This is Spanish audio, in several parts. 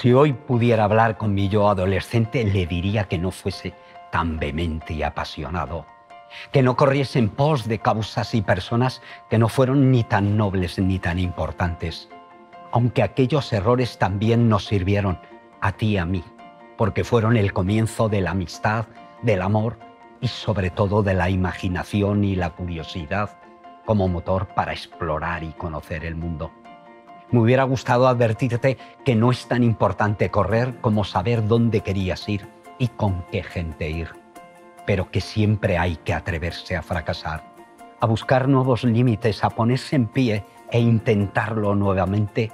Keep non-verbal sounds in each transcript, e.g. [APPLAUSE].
Si hoy pudiera hablar con mi yo adolescente, le diría que no fuese tan vehemente y apasionado, que no corriese en pos de causas y personas que no fueron ni tan nobles ni tan importantes, aunque aquellos errores también nos sirvieron a ti y a mí, porque fueron el comienzo de la amistad, del amor y sobre todo de la imaginación y la curiosidad como motor para explorar y conocer el mundo. Me hubiera gustado advertirte que no es tan importante correr como saber dónde querías ir y con qué gente ir, pero que siempre hay que atreverse a fracasar, a buscar nuevos límites, a ponerse en pie e intentarlo nuevamente,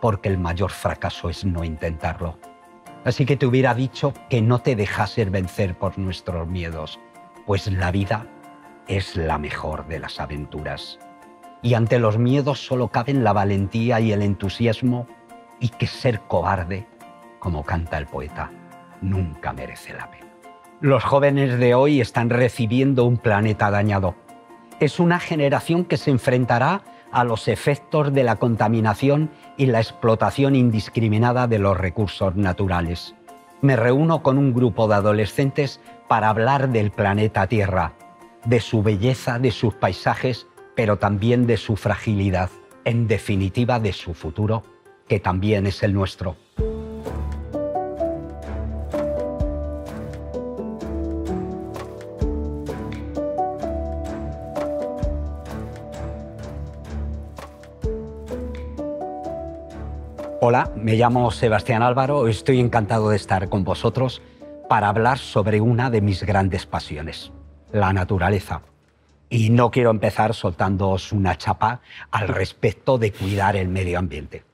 porque el mayor fracaso es no intentarlo. Así que te hubiera dicho que no te dejases vencer por nuestros miedos, pues la vida es la mejor de las aventuras y ante los miedos solo caben la valentía y el entusiasmo y que ser cobarde, como canta el poeta, nunca merece la pena. Los jóvenes de hoy están recibiendo un planeta dañado. Es una generación que se enfrentará a los efectos de la contaminación y la explotación indiscriminada de los recursos naturales. Me reúno con un grupo de adolescentes para hablar del planeta Tierra, de su belleza, de sus paisajes pero también de su fragilidad, en definitiva de su futuro, que también es el nuestro. Hola, me llamo Sebastián Álvaro, estoy encantado de estar con vosotros para hablar sobre una de mis grandes pasiones, la naturaleza. Y no quiero empezar soltándoos una chapa al respecto de cuidar el medio ambiente.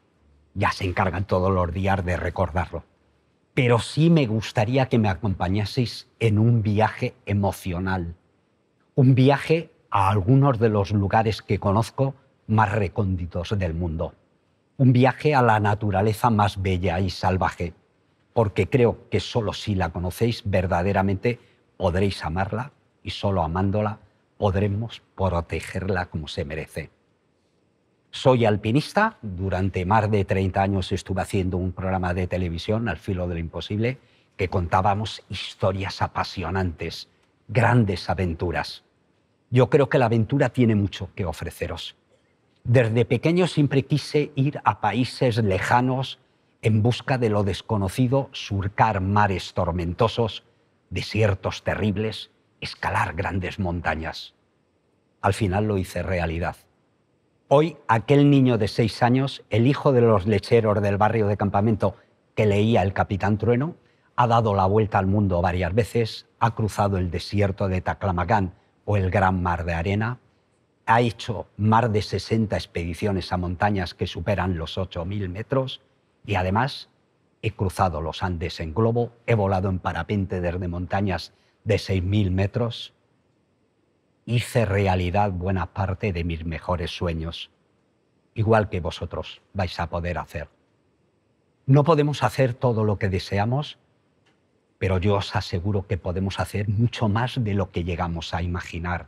Ya se encargan todos los días de recordarlo. Pero sí me gustaría que me acompañaseis en un viaje emocional. Un viaje a algunos de los lugares que conozco más recónditos del mundo. Un viaje a la naturaleza más bella y salvaje, porque creo que solo si la conocéis verdaderamente podréis amarla y solo amándola podremos protegerla como se merece. Soy alpinista, durante más de 30 años estuve haciendo un programa de televisión al filo de lo imposible que contábamos historias apasionantes, grandes aventuras. Yo creo que la aventura tiene mucho que ofreceros. Desde pequeño siempre quise ir a países lejanos en busca de lo desconocido, surcar mares tormentosos, desiertos terribles, escalar grandes montañas. Al final lo hice realidad. Hoy aquel niño de seis años, el hijo de los lecheros del barrio de campamento que leía El Capitán Trueno, ha dado la vuelta al mundo varias veces, ha cruzado el desierto de Taclamacán o el Gran Mar de Arena, ha hecho más de 60 expediciones a montañas que superan los 8.000 metros y además he cruzado los Andes en globo, he volado en parapente desde montañas de 6.000 metros, hice realidad buena parte de mis mejores sueños, igual que vosotros vais a poder hacer. No podemos hacer todo lo que deseamos, pero yo os aseguro que podemos hacer mucho más de lo que llegamos a imaginar.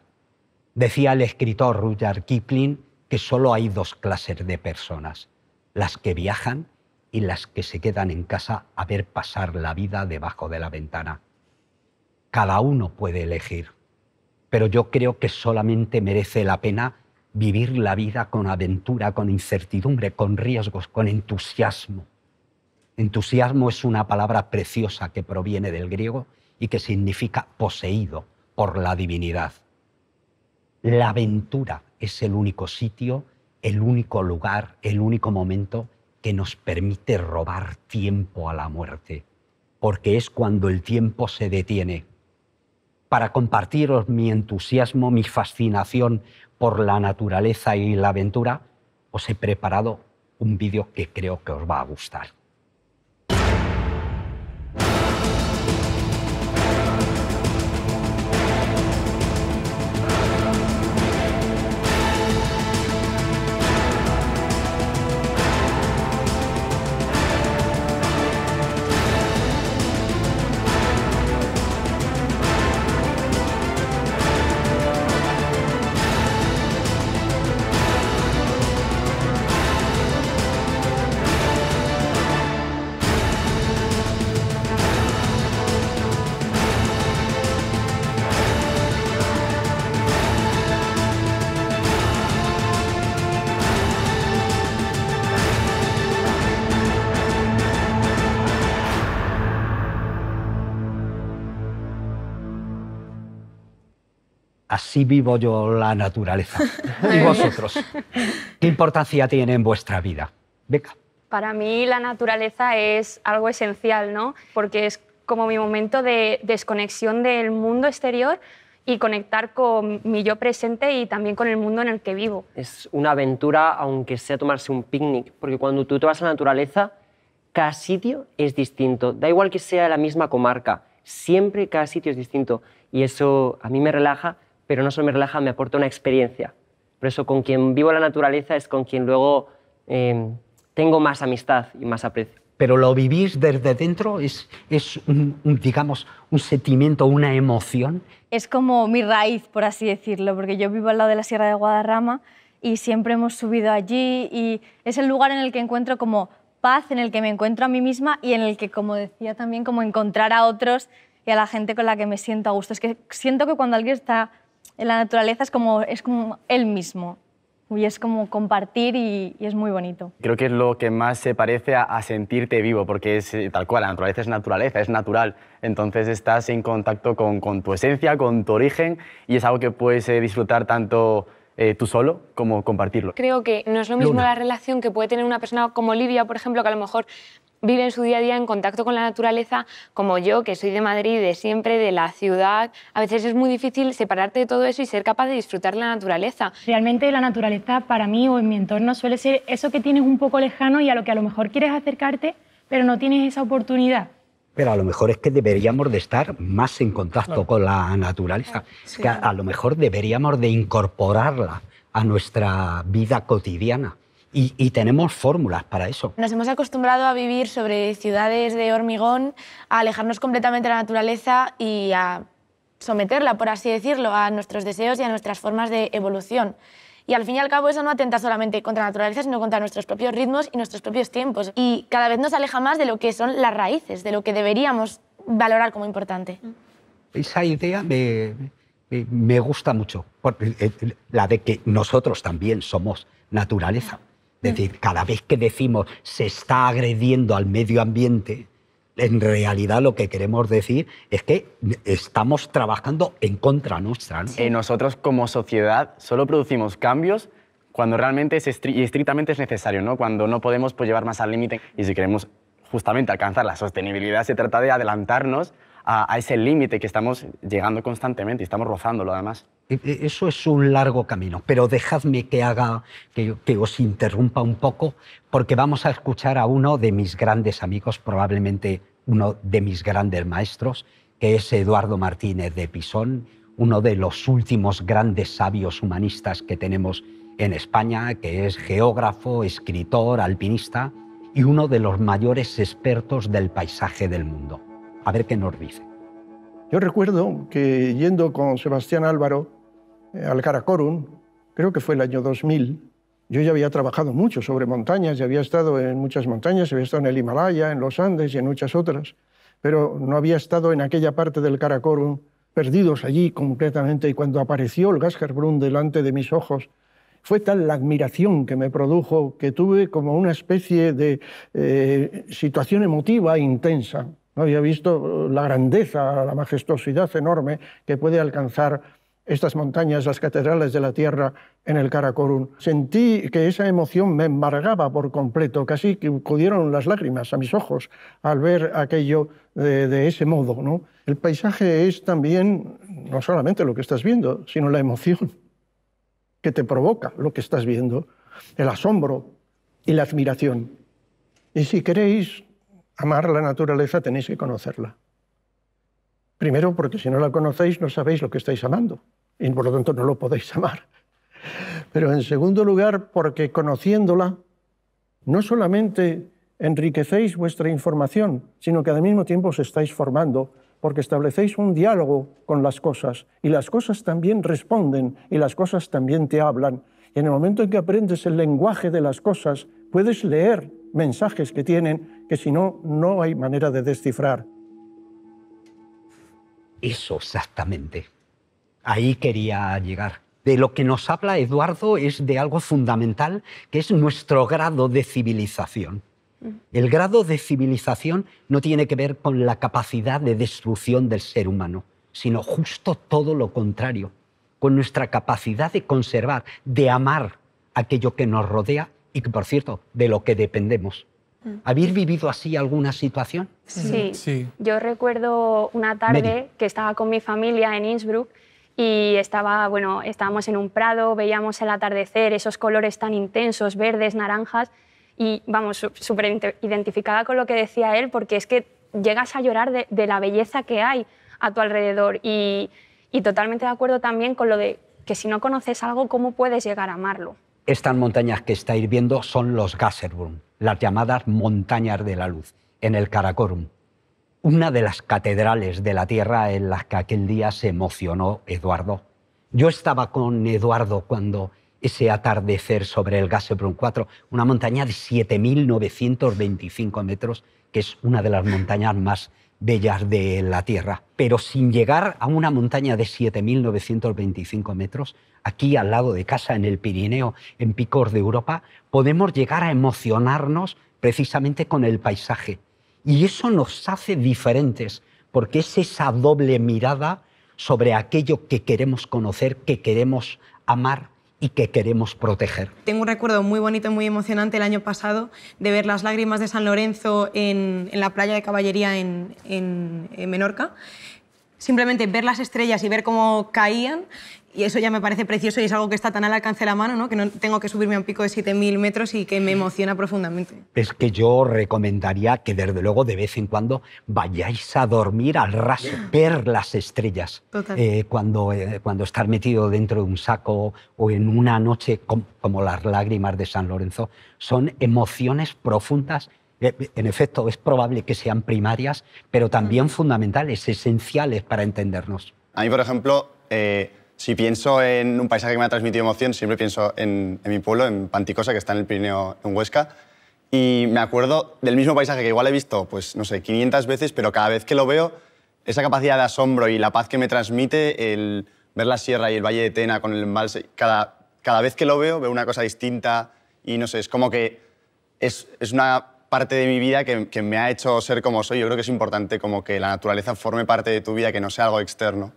Decía el escritor Rudyard Kipling que solo hay dos clases de personas, las que viajan y las que se quedan en casa a ver pasar la vida debajo de la ventana cada uno puede elegir, pero yo creo que solamente merece la pena vivir la vida con aventura, con incertidumbre, con riesgos, con entusiasmo. Entusiasmo es una palabra preciosa que proviene del griego y que significa poseído por la divinidad. La aventura es el único sitio, el único lugar, el único momento que nos permite robar tiempo a la muerte, porque es cuando el tiempo se detiene, para compartiros mi entusiasmo, mi fascinación por la naturaleza y la aventura, os he preparado un vídeo que creo que os va a gustar. Si vivo yo la naturaleza. [LAUGHS] ¿Y vosotros? ¿Qué importancia tiene en vuestra vida? Beca. Para mí la naturaleza es algo esencial, ¿no? Porque es como mi momento de desconexión del mundo exterior y conectar con mi yo presente y también con el mundo en el que vivo. Es una aventura, aunque sea tomarse un picnic, porque cuando tú te vas a la naturaleza, cada sitio es distinto. Da igual que sea la misma comarca, siempre cada sitio es distinto. Y eso a mí me relaja pero no solo me relaja, me aporta una experiencia. Por eso con quien vivo la naturaleza es con quien luego em, tengo más amistad y más aprecio. Pero lo vivís desde dentro, es, es un, digamos, un sentimiento, una emoción. Es como mi raíz, por así decirlo, porque yo vivo al lado de la Sierra de Guadarrama y siempre hemos subido allí y es el lugar en el que encuentro como paz, en el que me encuentro a mí misma y en el que, como decía también, como encontrar a otros y a la gente con la que me siento a gusto. Es que siento que cuando alguien está la naturaleza es como, es como él mismo. Y es como compartir y, es muy bonito. Creo que es lo que más se parece a, sentirte vivo, porque es eh, tal cual, la naturaleza es naturaleza, es natural. Entonces estás en contacto con, tu esencia, con tu origen, y es algo que puedes eh, disfrutar tanto eh, tú solo como compartirlo. Creo que no es lo mismo la relación que puede tener una persona como Olivia, por ejemplo, que a lo mejor viven su día a día en contacto con la naturaleza, como yo, que soy de Madrid, de siempre, de la ciudad. A veces es muy difícil separarte de todo eso y ser capaz de disfrutar la naturaleza. Realmente la naturaleza para mí o en mi entorno suele ser eso que tienes un poco lejano y a lo que a lo mejor quieres acercarte, pero no tienes esa oportunidad. Pero a lo mejor es que deberíamos de estar más en contacto con la naturaleza. que a lo mejor deberíamos de incorporarla a nuestra vida cotidiana y, tenemos fórmulas para eso. Nos hemos acostumbrado a vivir sobre ciudades de hormigón, a alejarnos completamente de la naturaleza y a someterla, por así decirlo, a nuestros deseos y a nuestras formas de evolución. Y al fin y al cabo eso no atenta solamente contra la naturaleza, sino contra nuestros propios ritmos y nuestros propios tiempos. Y cada vez nos aleja más de lo que son las raíces, de lo que deberíamos valorar como importante. Esa idea me, me gusta mucho, eh, eh, la de que nosotros también somos naturaleza. Es decir, cada vez que decimos se está agrediendo al medio ambiente, en realidad lo que queremos decir es que estamos trabajando en contra nuestra. Eh, nosotros como sociedad solo producimos cambios cuando realmente es y estrictamente es necesario, ¿no? cuando no podemos pues, llevar más al límite. Y si queremos justamente alcanzar la sostenibilidad, se trata de adelantarnos a, a ese límite que estamos llegando constantemente y estamos rozándolo además. Eh, eh, eso es un largo camino, pero dejadme que haga, que, os interrumpa un poco, porque vamos a escuchar a uno de mis grandes amigos, probablemente uno de mis grandes maestros, que es Eduardo Martínez de Pisón, uno de los últimos grandes sabios humanistas que tenemos en España, que es geógrafo, escritor, alpinista y uno de los mayores expertos del paisaje del mundo. A ver qué nos dice. Yo recuerdo que yendo con Sebastián Álvaro eh, al Karakorum, creo que fue el año 2000. Yo ya había trabajado mucho sobre montañas, ya había estado en muchas montañas, había estado en el Himalaya, en los Andes y en muchas otras, pero no había estado en aquella parte del Karakorum, perdidos allí completamente. Y cuando apareció el Gasherbrun delante de mis ojos, fue tal la admiración que me produjo que tuve como una especie de eh, situación emotiva intensa. No había visto la grandeza, la majestuosidad enorme que puede alcanzar estas montañas, las catedrales de la tierra en el Karakorum. Sentí que esa emoción me embargaba por completo, casi que acudieron las lágrimas a mis ojos al ver aquello de, ese modo. ¿no? El paisaje es también no solamente lo que estás viendo, sino la emoción que te provoca lo que estás viendo, el asombro y la admiración. Y si queréis amar la naturaleza, tenéis que conocerla. Primero, porque si no la conocéis no sabéis lo que estáis amando y por lo tanto no lo podéis [LAUGHS] amar. Pero en segundo lugar, porque conociéndola, no solamente enriquecéis vuestra información, sino que al mismo tiempo os estáis formando, porque establecéis un diálogo con las cosas y las cosas también responden y las cosas también te hablan. Y en el momento en que aprendes el lenguaje de las cosas, puedes leer mensajes que tienen que si no, no hay manera de descifrar. Eso exactamente. Ahí quería llegar. De lo que nos habla Eduardo es de algo fundamental, que es nuestro grado de civilización. Mm. El grado de civilización no tiene que ver con la capacidad de destrucción del ser humano, sino justo todo lo contrario, con nuestra capacidad de conservar, de amar aquello que nos rodea y por cierto, de lo que dependemos. Mm. ¿Habéis vivido así alguna situación? Sí. Yo recuerdo una tarde que estaba con mi familia en Innsbruck y estaba, bueno, estábamos en un prado, veíamos el atardecer, esos colores tan intensos, verdes, naranjas, y vamos, súper identificada con lo que decía él, porque es que llegas a llorar de, la belleza que hay a tu alrededor y, totalmente de acuerdo también con lo de que si no conoces algo, ¿cómo puedes llegar a amarlo? Estas montañas que estáis viendo son los Gasserbrunn las llamadas montañas de la luz, en el Karakorum, una de las catedrales de la Tierra en las que aquel día se emocionó Eduardo. Yo estaba con Eduardo cuando ese atardecer sobre el Gasebrun 4, una montaña de 7.925 metros, que es una de las montañas más bellas de la Tierra, pero sin llegar a una montaña de 7.925 metros, aquí al lado de casa, en el Pirineo, en Picor de Europa, podemos llegar a emocionarnos precisamente con el paisaje. Y eso nos hace diferentes, porque es esa doble mirada sobre aquello que queremos conocer, que queremos amar, y que queremos proteger. Tengo un recuerdo muy bonito, y muy emocionante el año pasado de ver las lágrimas de San Lorenzo en, la playa de Caballería en Menorca simplemente ver las estrellas y ver cómo caían y eso ya me parece precioso y es algo que está tan al alcance de la mano, ¿no? que no tengo que subirme a un pico de 7.000 metros y que me emociona profundamente. Es que yo recomendaría que desde luego de vez en cuando vayáis a dormir al raso, ver las estrellas. Total. Eh, cuando, eh, cuando estar metido dentro de un saco o en una noche como, las lágrimas de San Lorenzo, son emociones profundas eh, en efecto, es probable que sean primarias, pero también fundamentales, esenciales para entendernos. A mí, por ejemplo, si pienso en un paisaje que me ha transmitido emoción, siempre pienso en, mi pueblo, en Panticosa, que está en el Pirineo, en Huesca. Y me acuerdo del mismo paisaje que igual he visto, pues no sé, 500 veces, pero cada vez que lo veo, esa capacidad de asombro y la paz que me transmite el ver la sierra y el valle de Tena con el embalse, cada, cada vez que lo veo, veo una cosa distinta y no sé, es como que es, una parte de mi vida que, que me ha hecho ser como soy. Yo creo que es importante como que la naturaleza forme parte de tu vida, que no sea algo externo.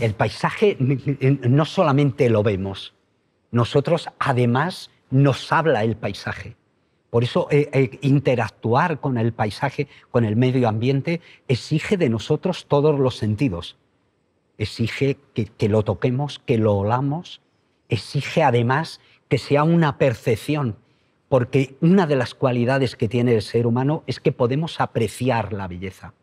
El paisaje no solamente lo vemos, nosotros además nos habla el paisaje. Por eso eh, eh, interactuar con el paisaje, con el medio ambiente, exige de nosotros todos los sentidos. Exige que lo toquemos, que lo olamos, exige además que sea una percepción, porque una de las cualidades que tiene el ser humano es que podemos apreciar la belleza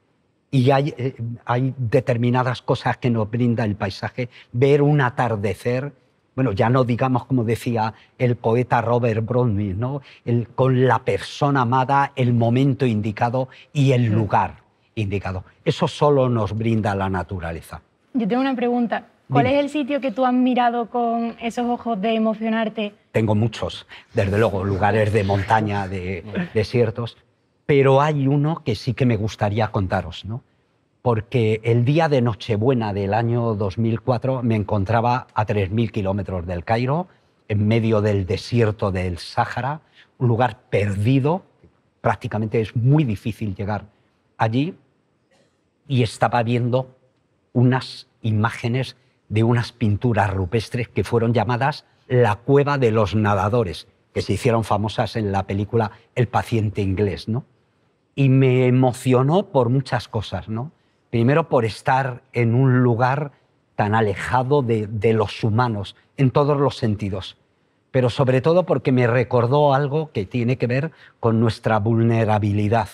y hay, eh, hay determinadas cosas que nos brinda el paisaje. Ver un atardecer, bueno, ya no digamos como decía el poeta Robert Browning, ¿no? con la persona amada, el momento indicado y el lugar indicado. Eso solo nos brinda la naturaleza. Yo tengo una pregunta. ¿Cuál es el sitio que tú has mirado con esos ojos de emocionarte? Tengo muchos, desde luego, lugares de montaña, de desiertos. Pero hay uno que sí que me gustaría contaros, ¿no? porque el día de Nochebuena del año 2004 me encontraba a 3.000 kilómetros del Cairo, en medio del desierto del Sáhara, un lugar perdido, prácticamente es muy difícil llegar allí, y estaba viendo unas imágenes de unas pinturas rupestres que fueron llamadas la cueva de los nadadores, que se hicieron famosas en la película El paciente inglés, ¿no? y me emocionó por muchas cosas, ¿no? Primero por estar en un lugar tan alejado de, los humanos, en todos los sentidos, pero sobre todo porque me recordó algo que tiene que ver con nuestra vulnerabilidad.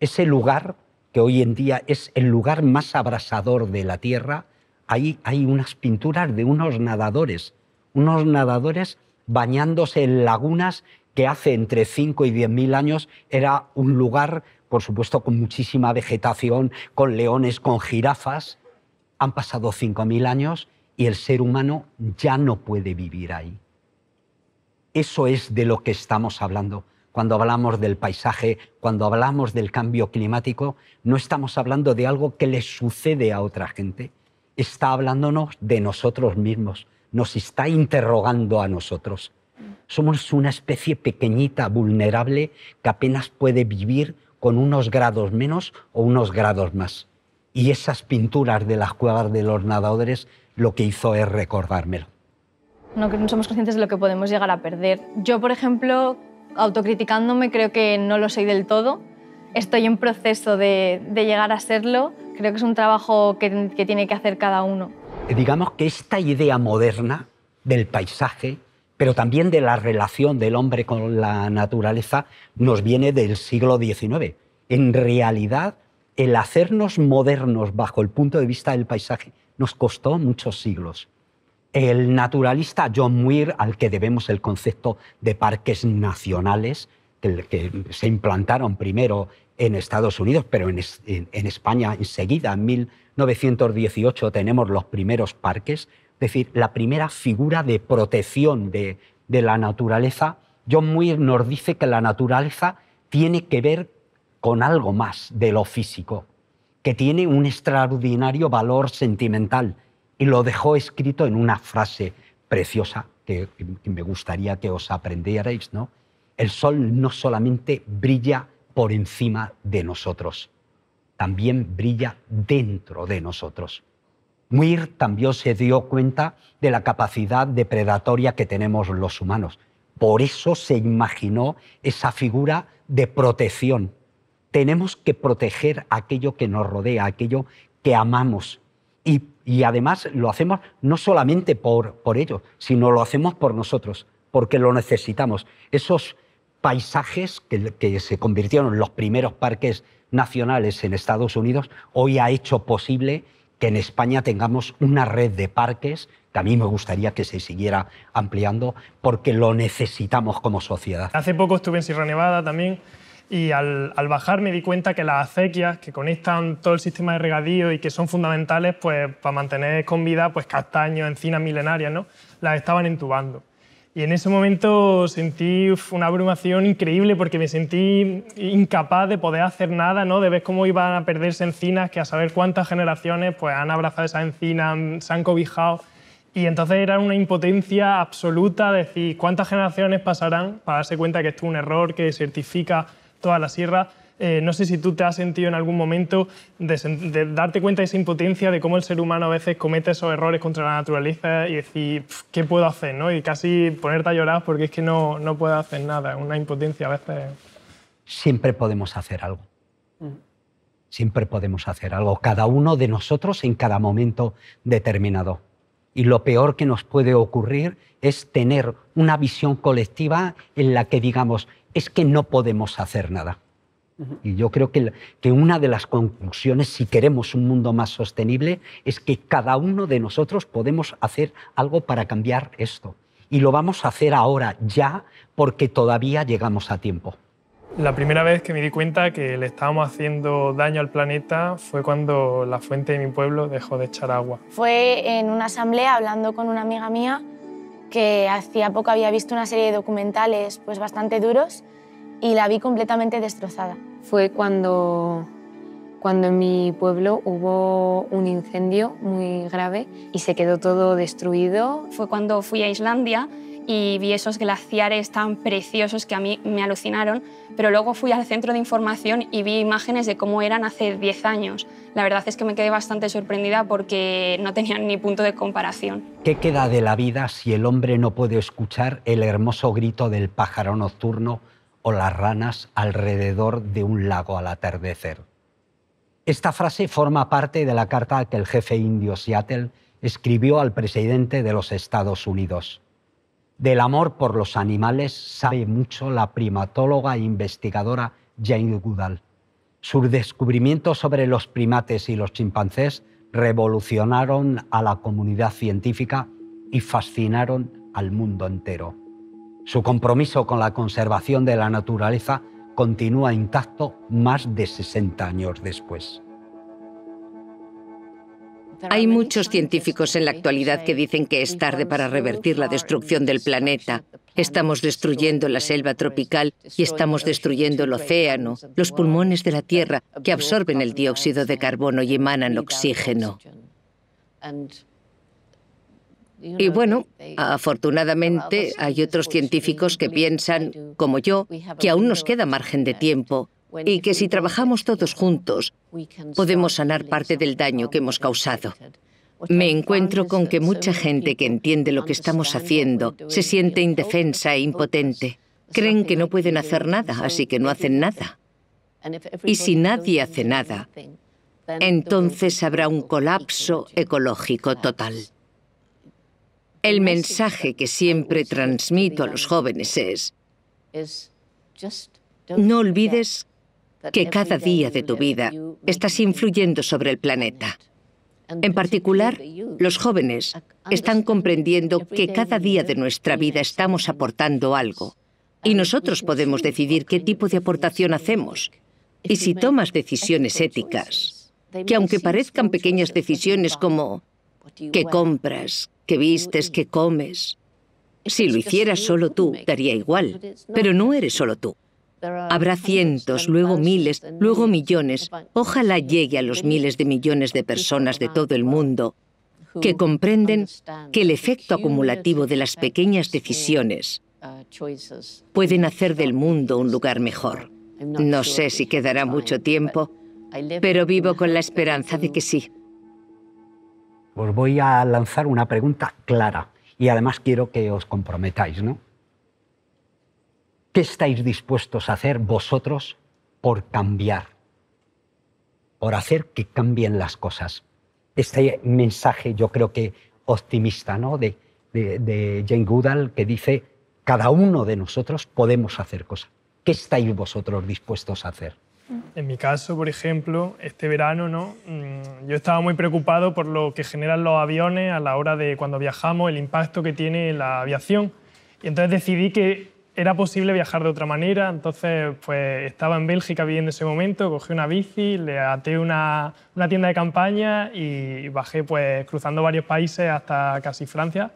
Ese lugar que hoy en día es el lugar más abrasador de la Tierra, ahí hay unas pinturas de unos nadadores, unos nadadores bañándose en lagunas que hace entre 5 y 10 mil años era un lugar, por supuesto, con muchísima vegetación, con leones, con jirafas. Han pasado mil años y el ser humano ya no puede vivir ahí. Eso es de lo que estamos hablando. Cuando hablamos del paisaje, cuando hablamos del cambio climático, no estamos hablando de algo que le sucede a otra gente. Está hablándonos de nosotros mismos, nos está interrogando a nosotros. Somos una especie pequeñita, vulnerable, que apenas puede vivir con unos grados menos o unos grados más. Y esas pinturas de las cuevas de los nadadores lo que hizo es recordármelo. No, no somos conscientes de lo que podemos llegar a perder. Yo, por ejemplo, autocriticándome, creo que no lo soy del todo. Estoy en proceso de, llegar a serlo. Creo que es un trabajo que, que tiene que hacer cada uno. Digamos que esta idea moderna del paisaje, pero también de la relación del hombre con la naturaleza, nos viene del siglo XIX. En realidad, el hacernos modernos bajo el punto de vista del paisaje nos costó muchos siglos. El naturalista John Muir, al que debemos el concepto de parques nacionales, que se implantaron primero en Estados Unidos, pero en, España enseguida, en 1918, tenemos los primeros parques, es decir, la primera figura de protección de, la naturaleza. John Muir nos dice que la naturaleza tiene que ver con algo más de lo físico, que tiene un extraordinario valor sentimental. Y lo dejó escrito en una frase preciosa que, que me gustaría que os aprendierais. ¿no? El sol no solamente brilla por encima de nosotros, también brilla dentro de nosotros. Muir también se dio cuenta de la capacidad depredatoria que tenemos los humanos. Por eso se imaginó esa figura de protección. Tenemos que proteger aquello que nos rodea, aquello que amamos. Y, además lo hacemos no solamente por, por ellos, sino lo hacemos por nosotros, porque lo necesitamos. Esos paisajes que, que, se convirtieron en los primeros parques nacionales en Estados Unidos, hoy ha hecho posible que en España tengamos una red de parques que a mí me gustaría que se siguiera ampliando porque lo necesitamos como sociedad. Hace poco estuve en Sierra Nevada también y al, bajar me di cuenta que las acequias que conectan todo el sistema de regadío y que son fundamentales pues, para mantener con vida pues, castaños, encinas milenarias, ¿no? las estaban entubando. Y en ese momento sentí una abrumación increíble porque me sentí incapaz de poder hacer nada, ¿no? de ver cómo iban a perderse encinas, que a saber cuántas generaciones pues, han abrazado esa encina, se han cobijado. Y entonces era una impotencia absoluta decir cuántas generaciones pasarán para darse cuenta que esto es un error que certifica toda la sierra. Eh, no sé si tú te has sentido en algún momento de, darte cuenta de esa impotencia de cómo el ser humano a veces comete esos errores contra la naturaleza y decir, ¿qué puedo hacer? ¿no? Y casi ponerte a llorar porque es que no, no puedo hacer nada. Una impotencia a veces. Siempre podemos hacer algo. Mm. Siempre podemos hacer algo, cada uno de nosotros en cada momento determinado y lo peor que nos puede ocurrir es tener una visión colectiva en la que digamos, es que no podemos hacer nada. Y yo creo que, una de las conclusiones, si queremos un mundo más sostenible, es que cada uno de nosotros podemos hacer algo para cambiar esto. Y lo vamos a hacer ahora, ya, porque todavía llegamos a tiempo. La primera vez que me di cuenta que le estábamos haciendo daño al planeta fue cuando la fuente de mi pueblo dejó de echar agua. Fue en una asamblea hablando con una amiga mía que hacía poco había visto una serie de documentales pues bastante duros y la vi completamente destrozada fue cuando, cuando en mi pueblo hubo un incendio muy grave y se quedó todo destruido. Fue cuando fui a Islandia y vi esos glaciares tan preciosos que a mí me alucinaron, pero luego fui al centro de información y vi imágenes de cómo eran hace 10 años. La verdad es que me quedé bastante sorprendida porque no tenían ni punto de comparación. ¿Qué queda de la vida si el hombre no puede escuchar el hermoso grito del pájaro nocturno o las ranas alrededor de un lago al atardecer. Esta frase forma parte de la carta que el jefe indio Seattle escribió al presidente de los Estados Unidos. Del amor por los animales sabe mucho la primatóloga e investigadora Jane Goodall. Sus descubrimientos sobre los primates y los chimpancés revolucionaron a la comunidad científica y fascinaron al mundo entero. Su compromiso con la conservación de la naturaleza continúa intacto más de 60 años después. Hay muchos científicos en la actualidad que dicen que es tarde para revertir la destrucción del planeta. Estamos destruyendo la selva tropical y estamos destruyendo el océano, los pulmones de la Tierra que absorben el dióxido de carbono y emanan oxígeno. Y bueno, afortunadamente hay otros científicos que piensan, como yo, que aún nos queda margen de tiempo y que si trabajamos todos juntos podemos sanar parte del daño que hemos causado. Me encuentro con que mucha gente que entiende lo que estamos haciendo se siente indefensa e impotente. Creen que no pueden hacer nada, así que no hacen nada. Y si nadie hace nada, entonces habrá un colapso ecológico total. El mensaje que siempre transmito a los jóvenes es, no olvides que cada día de tu vida estás influyendo sobre el planeta. En particular, los jóvenes están comprendiendo que cada día de nuestra vida estamos aportando algo y nosotros podemos decidir qué tipo de aportación hacemos. Y si tomas decisiones éticas, que aunque parezcan pequeñas decisiones como qué compras, que vistes, que comes. Si lo hicieras solo tú, daría igual, pero no eres solo tú. Habrá cientos, luego miles, luego millones. Ojalá llegue a los miles de millones de personas de todo el mundo que comprenden que el efecto acumulativo de las pequeñas decisiones pueden hacer del mundo un lugar mejor. No sé si quedará mucho tiempo, pero vivo con la esperanza de que sí os voy a lanzar una pregunta clara y además quiero que os comprometáis, ¿no? ¿Qué estáis dispuestos a hacer vosotros por cambiar? Por hacer que cambien las cosas. Este mensaje yo creo que optimista, ¿no? De, de, de Jane Goodall que dice, cada uno de nosotros podemos hacer cosas. ¿Qué estáis vosotros dispuestos a hacer? Mm. En mi caso, por ejemplo, este verano, ¿no? Mm, yo estaba muy preocupado por lo que generan los aviones a la hora de cuando viajamos, el impacto que tiene la aviación. Y entonces decidí que era posible viajar de otra manera. Entonces, pues estaba en Bélgica viviendo ese momento, cogí una bici, le até una, una tienda de campaña y bajé, pues, cruzando varios países hasta casi Francia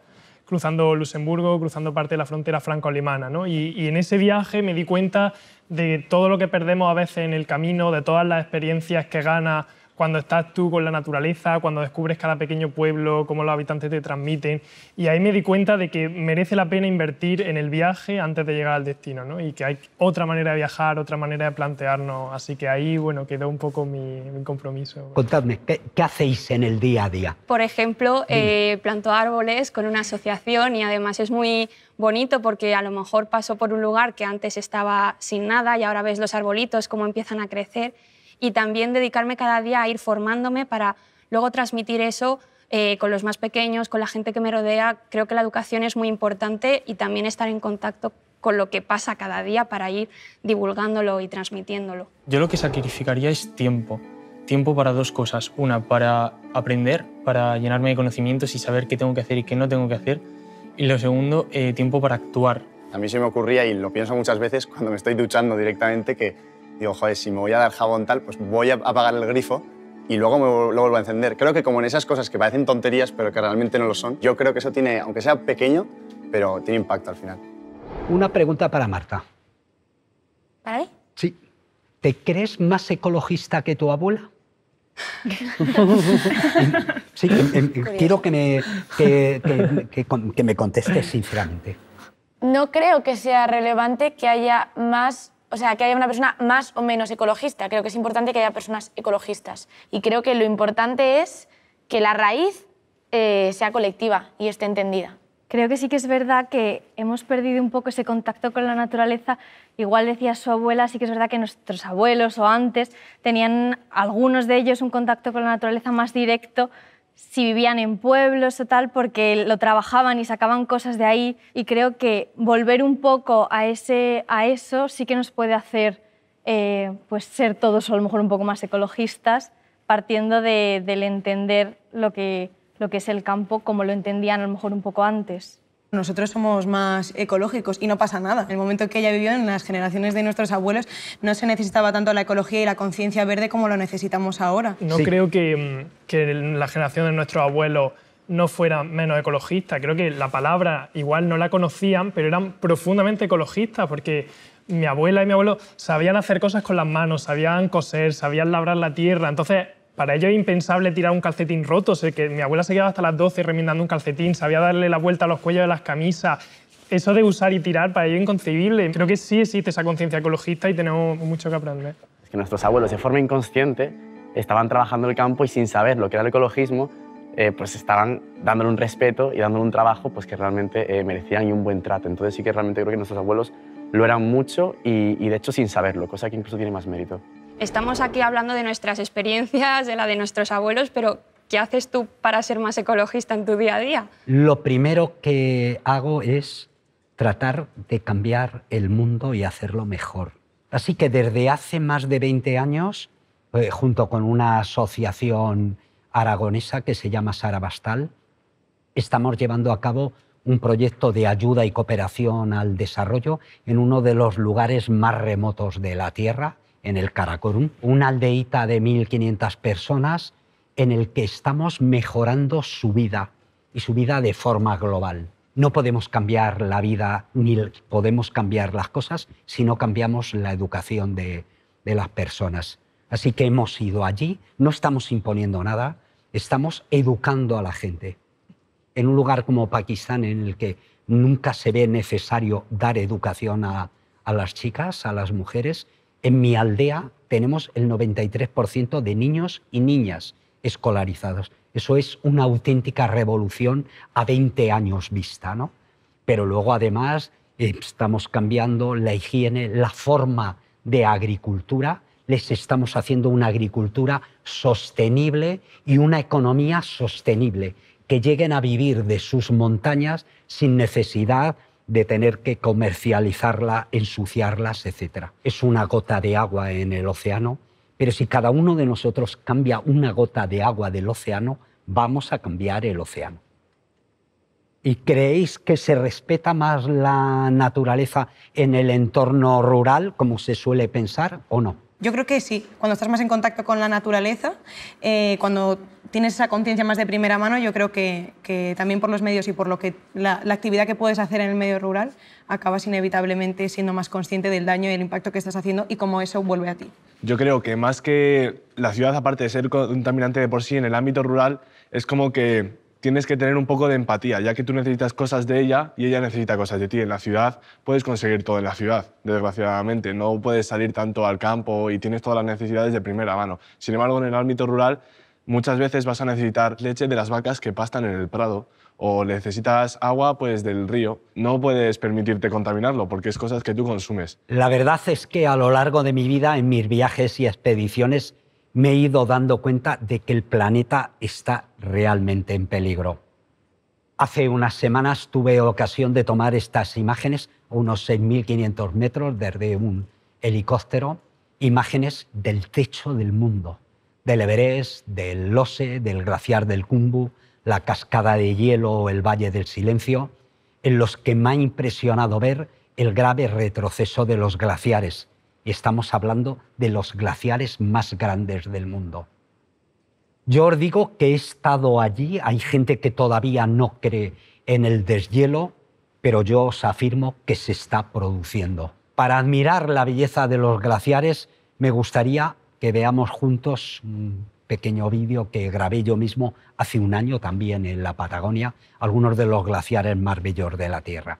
cruzando Luxemburgo, cruzando parte de la frontera franco-alemana. Y, y, en ese viaje me di cuenta de todo lo que perdemos a veces en el camino, de todas las experiencias que gana cuando estás tú con la naturaleza, cuando descubres cada pequeño pueblo, cómo los habitantes te transmiten. Y ahí me di cuenta de que merece la pena invertir en el viaje antes de llegar al destino, ¿no? Y que hay otra manera de viajar, otra manera de plantearnos. Así que ahí, bueno, quedó un poco mi, compromiso. Contadme, ¿qué, hacéis en el día a día? Por ejemplo, eh, planto árboles con una asociación y además es muy bonito porque a lo mejor paso por un lugar que antes estaba sin nada y ahora ves los arbolitos, cómo empiezan a crecer y también dedicarme cada día a ir formándome para luego transmitir eso eh, con los más pequeños, con la gente que me rodea. Creo que la educación es muy importante y también estar en contacto con lo que pasa cada día para ir divulgándolo y transmitiéndolo. Yo lo que sacrificaría es tiempo. Tiempo para dos cosas. Una, para aprender, para llenarme de conocimientos y saber qué tengo que hacer y qué no tengo que hacer. Y lo segundo, eh, tiempo para actuar. A mí se me ocurría, y lo pienso muchas veces cuando me estoy duchando directamente, que digo, joder, si me voy a dar jabón tal, pues voy a apagar el grifo y luego me, lo vuelvo a encender. Creo que como en esas cosas que parecen tonterías, pero que realmente no lo son, yo creo que eso tiene, aunque sea pequeño, pero tiene impacto al final. Una pregunta para Marta. ¿Para Sí. ¿Te crees más ecologista que tu abuela? [LAUGHS] sí, em, em, em, quiero que me, que, que, que me contestes sinceramente. No creo que sea relevante que haya más o sea, que haya una persona más o menos ecologista. Creo que es importante que haya personas ecologistas. Y creo que lo importante es que la raíz eh, sea colectiva y esté entendida. Creo que sí que es verdad que hemos perdido un poco ese contacto con la naturaleza. Igual decía su abuela, sí que es verdad que nuestros abuelos o antes tenían algunos de ellos un contacto con la naturaleza más directo si vivían en pueblos o tal, porque lo trabajaban y sacaban cosas de ahí. Y creo que volver un poco a, ese, a eso sí que nos puede hacer eh, pues ser todos a lo mejor un poco más ecologistas, partiendo del entender lo que, lo que es el campo como lo entendían a lo mejor un poco antes. Nosotros somos más ecológicos y no pasa nada. En el momento que ella vivió, en las generaciones de nuestros abuelos, no se necesitaba tanto la ecología y la conciencia verde como lo necesitamos ahora. No creo mm, que, la generación de nuestros abuelos no fuera menos ecologista. Creo que la palabra igual no la conocían, pero eran profundamente ecologistas porque mi abuela y mi abuelo sabían hacer cosas con las manos, sabían coser, sabían labrar la tierra. Entonces, para ellos es impensable tirar un calcetín roto. sé que mi abuela se quedaba hasta las 12 remendando un calcetín, sabía darle la vuelta a los cuellos de las camisas. Eso de usar y tirar para ello es inconcebible. Creo que sí existe esa conciencia ecologista y tenemos mucho que aprender. Es que nuestros abuelos, de forma inconsciente, estaban trabajando el campo y sin saber lo que era el ecologismo, eh, pues estaban dándole un respeto y dándole un trabajo pues que realmente eh, merecían y un buen trato. Entonces sí que realmente creo que nuestros abuelos lo eran mucho y de hecho sin saberlo, cosa que incluso tiene más mérito. Estamos aquí hablando de nuestras experiencias, de la de nuestros abuelos, pero ¿qué haces tú para ser más ecologista en tu día a día? Lo primero que hago es tratar de cambiar el mundo y hacerlo mejor. Así que desde hace más de 20 años, eh, junto con una asociación aragonesa que se llama Sara Bastal, estamos llevando a cabo un proyecto de ayuda y cooperación al desarrollo en uno de los lugares más remotos de la Tierra, en el Karakorum, una aldeíta de 1.500 personas en el que estamos mejorando su vida y su vida de forma global. No podemos cambiar la vida ni podemos cambiar las cosas si no cambiamos la educación de, las personas. Así que hemos ido allí, no estamos imponiendo nada, estamos educando a la gente. En un lugar como Pakistán, en el que nunca se ve necesario dar educación a las chicas, a las mujeres, en mi aldea tenemos el 93% de niños y niñas escolarizados. Eso es una auténtica revolución a 20 años vista, ¿no? Pero luego además eh, estamos cambiando la higiene, la forma de agricultura, les estamos haciendo una agricultura sostenible y una economía sostenible, que lleguen a vivir de sus montañas sin necesidad de tener que comercializarla, ensuciarlas, etc. Es una gota de agua en el océano, pero si cada uno de nosotros cambia una gota de agua del océano, vamos a cambiar el océano. ¿Y creéis que se respeta más la naturaleza en el entorno rural, como se suele pensar, o no? Yo creo que sí. Cuando estás más en contacto con la naturaleza, eh, cuando tienes esa conciencia más de primera mano, yo creo que, que, también por los medios y por lo que la, actividad que puedes hacer en el medio rural, acabas inevitablemente siendo más consciente del daño y del impacto que estás haciendo y cómo eso vuelve a ti. Yo creo que más que la ciudad, aparte de ser contaminante de por sí en el ámbito rural, es como que tienes que tener un poco de empatía, ya que tú necesitas cosas de ella y ella necesita cosas de ti. En la ciudad puedes conseguir todo en la ciudad, desgraciadamente. No puedes salir tanto al campo y tienes todas las necesidades de primera mano. Sin embargo, en el ámbito rural muchas veces vas a necesitar leche de las vacas que pastan en el prado o necesitas agua pues del río. No puedes permitirte contaminarlo porque es cosas que tú consumes. La verdad es que a lo largo de mi vida, en mis viajes y expediciones, me he ido dando cuenta de que el planeta está realmente en peligro. Hace unas semanas tuve ocasión de tomar estas imágenes a unos 6.500 metros desde un helicóptero, imágenes del techo del mundo del Everest, del Lose, del glaciar del Kumbu, la cascada de hielo o el Valle del Silencio, en los que me ha impresionado ver el grave retroceso de los glaciares. estamos hablando de los glaciares más grandes del mundo. Yo os digo que he estado allí, hay gente que todavía no cree en el deshielo, pero yo os afirmo que se está produciendo. Para admirar la belleza de los glaciares, me gustaría que veamos juntos un pequeño vídeo que grabé yo mismo hace un año también en la Patagonia, algunos de los glaciares más bellos de la Tierra.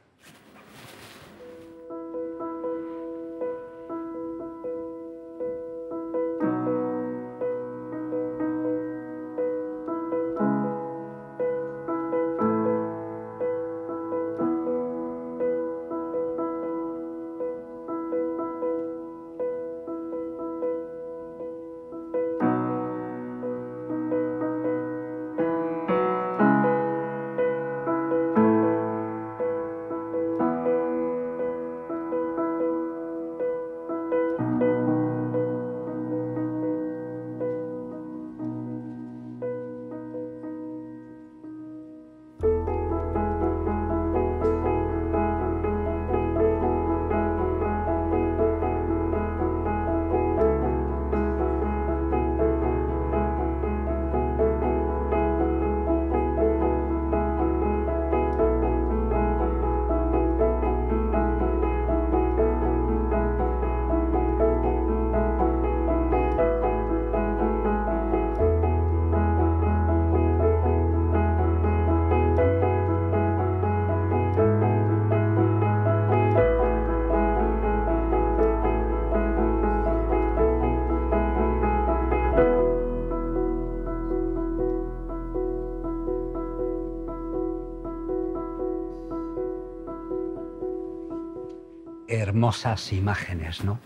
hermosas imágenes, ¿no?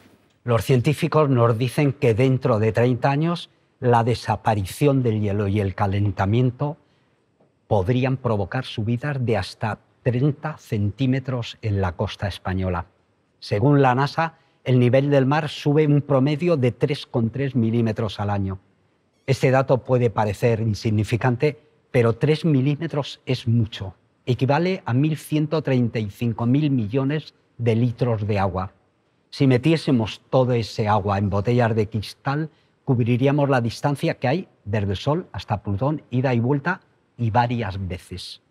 Los científicos nos dicen que dentro de 30 años la desaparición del hielo y el calentamiento podrían provocar subidas de hasta 30 centímetros en la costa española. Según la NASA, el nivel del mar sube un promedio de 3,3 milímetros al año. Este dato puede parecer insignificante, pero 3 milímetros es mucho. Equivale a 1.135.000 millones de litros de agua. Si metiésemos todo ese agua en botellas de cristal, cubriríamos la distancia que hay desde el Sol hasta Plutón, ida y vuelta, y varias veces.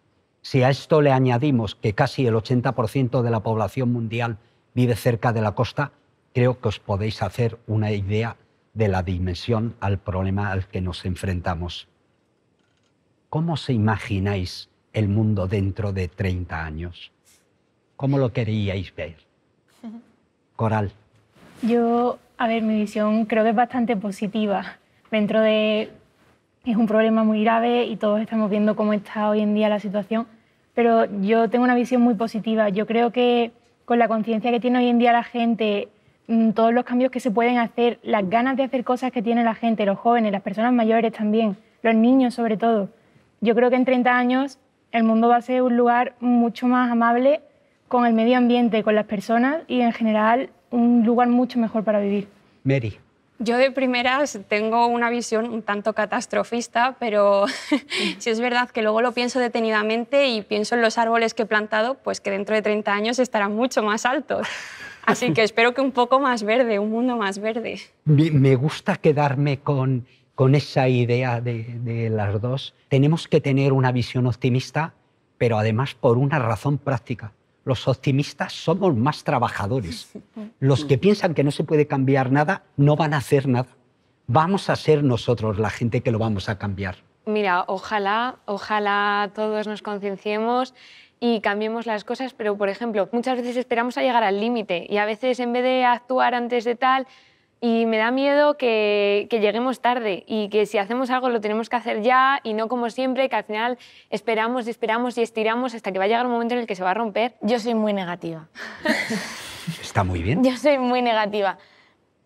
Si a esto le añadimos que casi el 80% de la población mundial vive cerca de la costa, creo que os podéis hacer una idea de la dimensión al problema al que nos enfrentamos. ¿Cómo se imagináis el mundo dentro de 30 años? ¿Cómo lo queríais ver? Coral. Yo, a ver, mi visión creo que es bastante positiva. Dentro de... Es un problema muy grave y todos estamos viendo cómo está hoy en día la situación, pero yo tengo una visión muy positiva. Yo creo que con la conciencia que tiene hoy en día la gente, mm, todos los cambios que se pueden hacer, las ganas de hacer cosas que tiene la gente, los jóvenes, las personas mayores también, los niños sobre todo. Yo creo que en 30 años el mundo va a ser un lugar mucho más amable con el medio ambiente, con las personas y en general un lugar mucho mejor para vivir. Mary. Yo de primeras tengo una visión un tanto catastrofista, pero si [LAUGHS] es verdad que luego lo pienso detenidamente y pienso en los árboles que he plantado, pues que dentro de 30 años estarán mucho más altos. Así que espero que un poco más verde, un mundo más verde. Me gusta quedarme con, con esa idea de las dos. Tenemos que tener una visión optimista, pero además por una razón práctica. Los optimistas somos más trabajadores. [LAUGHS] Los que piensan que no se puede cambiar nada no van a hacer nada. Vamos a ser nosotros la gente que lo vamos a cambiar. Mira, ojalá, ojalá todos nos concienciemos y cambiemos las cosas, pero por ejemplo, muchas veces esperamos a llegar al límite y a veces en vez de actuar antes de tal, y me da miedo que, lleguemos tarde y que si hacemos algo lo tenemos que hacer ya y no como siempre, que al final esperamos y esperamos y estiramos hasta que va a llegar un momento en el que se va a romper. Yo soy muy negativa. [LAUGHS] Está muy bien. Yo soy muy negativa.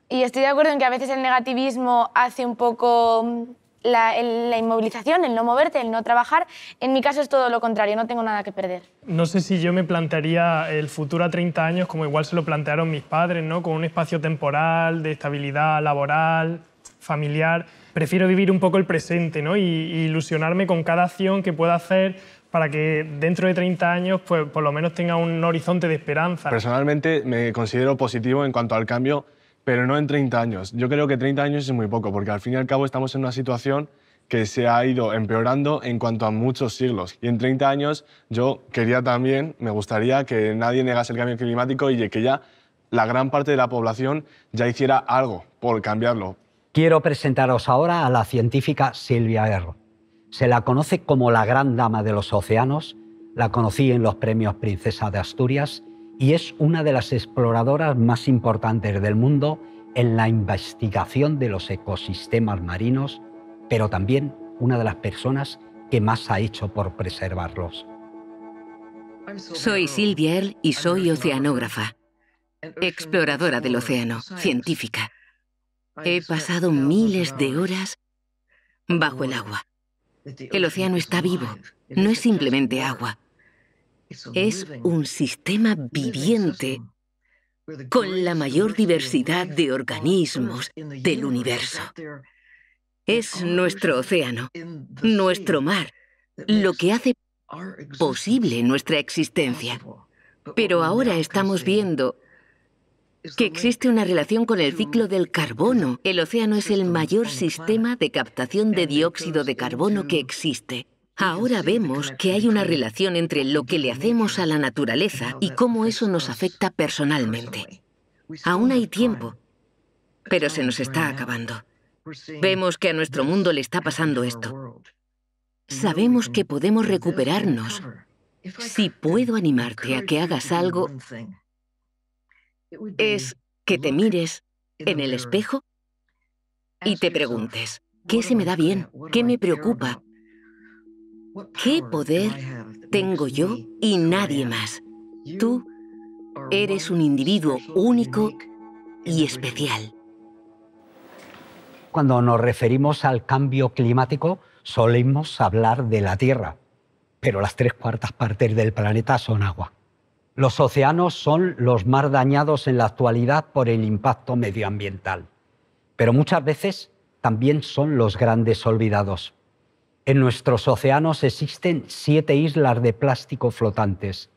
Y estoy de acuerdo en que a veces el negativismo hace un poco la, inmovilización, el no moverte, el no trabajar, en mi caso es todo lo contrario, no tengo nada que perder. No sé si yo me plantearía el futuro a 30 años como igual se lo plantearon mis padres, ¿no? Con un espacio temporal, de estabilidad laboral, familiar. Prefiero vivir un poco el presente, ¿no? ilusionarme con cada acción que pueda hacer para que dentro de 30 años pues, por lo menos tenga un horizonte de esperanza. Personalmente me considero positivo en cuanto al cambio pero no en 30 años. Yo creo que 30 años es muy poco, porque al fin y al cabo estamos en una situación que se ha ido empeorando en cuanto a muchos siglos. Y en 30 años yo quería también, me gustaría que nadie negase el cambio climático y que ya la gran parte de la población ya hiciera algo por cambiarlo. Quiero presentaros ahora a la científica Silvia Erro. Se la conoce como la gran dama de los océanos, la conocí en los premios Princesa de Asturias y es una de las exploradoras más importantes del mundo en la investigación de los ecosistemas marinos, pero también una de las personas que más ha hecho por preservarlos. Soy Silvia y soy oceanógrafa, exploradora del océano, científica. He pasado miles de horas bajo el agua. El océano está vivo, no es simplemente agua, es un sistema viviente con la mayor diversidad de organismos del universo. Es nuestro océano, nuestro mar, lo que hace posible nuestra existencia. Pero ahora estamos viendo que existe una relación con el ciclo del carbono. El océano es el mayor sistema de captación de dióxido de carbono que existe. Ahora vemos que hay una relación entre lo que le hacemos a la naturaleza y cómo eso nos afecta personalmente. Aún hay tiempo, pero se nos está acabando. Vemos que a nuestro mundo le está pasando esto. Sabemos que podemos recuperarnos. Si puedo animarte a que hagas algo, es que te mires en el espejo y te preguntes, ¿qué se me da bien? ¿Qué me preocupa? ¿Qué poder tengo yo y nadie más? Tú eres un individuo único y especial. Cuando nos referimos al cambio climático, solemos hablar de la Tierra, pero las tres cuartas partes del planeta son agua. Los océanos son los más dañados en la actualidad por el impacto medioambiental, pero muchas veces también son los grandes olvidados. En nuestros océanos existen siete islas de plástico flotantes,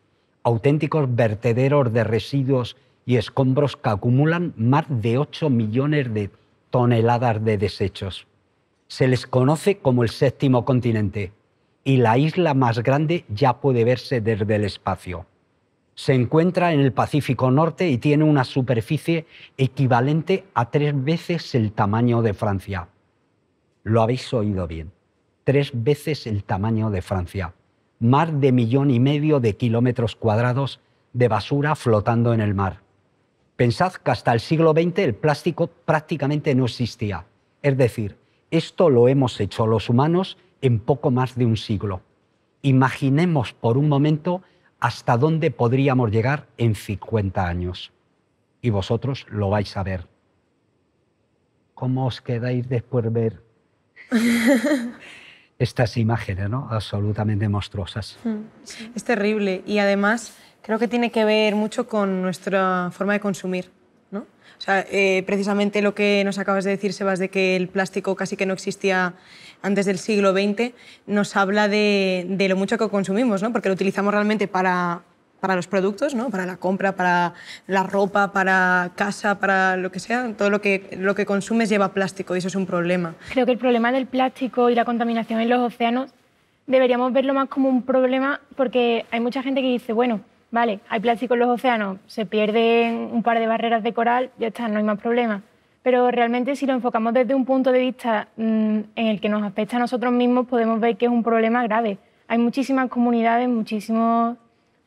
auténticos vertederos de residuos y escombros que acumulan más de 8 millones de toneladas de desechos. Se les conoce como el séptimo continente y la isla más grande ya puede verse desde el espacio. Se encuentra en el Pacífico Norte y tiene una superficie equivalente a tres veces el tamaño de Francia. Lo habéis oído bien tres veces el tamaño de Francia. Más de millón y medio de kilómetros cuadrados de basura flotando en el mar. Pensad que hasta el siglo XX el plástico prácticamente no existía. Es decir, esto lo hemos hecho los humanos en poco más de un siglo. Imaginemos por un momento hasta dónde podríamos llegar en 50 años. Y vosotros lo vais a ver. ¿Cómo os quedáis después de ver? [LAUGHS] estas imágenes ¿no? absolutamente monstruosas. Mm, es terrible y además creo que tiene que ver mucho con nuestra forma de consumir. ¿no? O sea, eh, precisamente lo que nos acabas de decir, Sebas, de que el plástico casi que no existía antes del siglo XX, nos habla de, de lo mucho que consumimos, ¿no? porque lo utilizamos realmente para, para los productos, ¿no? para la compra, para la ropa, para casa, para lo que sea. Todo lo que, lo que consumes lleva plástico y eso es un problema. Creo que el problema del plástico y la contaminación en los océanos deberíamos verlo más como un problema porque hay mucha gente que dice, bueno, vale, hay plástico en los océanos, se pierden un par de barreras de coral, ya está, no hay más problema. Pero realmente si lo enfocamos desde un punto de vista mm, en el que nos afecta a nosotros mismos, podemos ver que es un problema grave. Hay muchísimas comunidades, muchísimos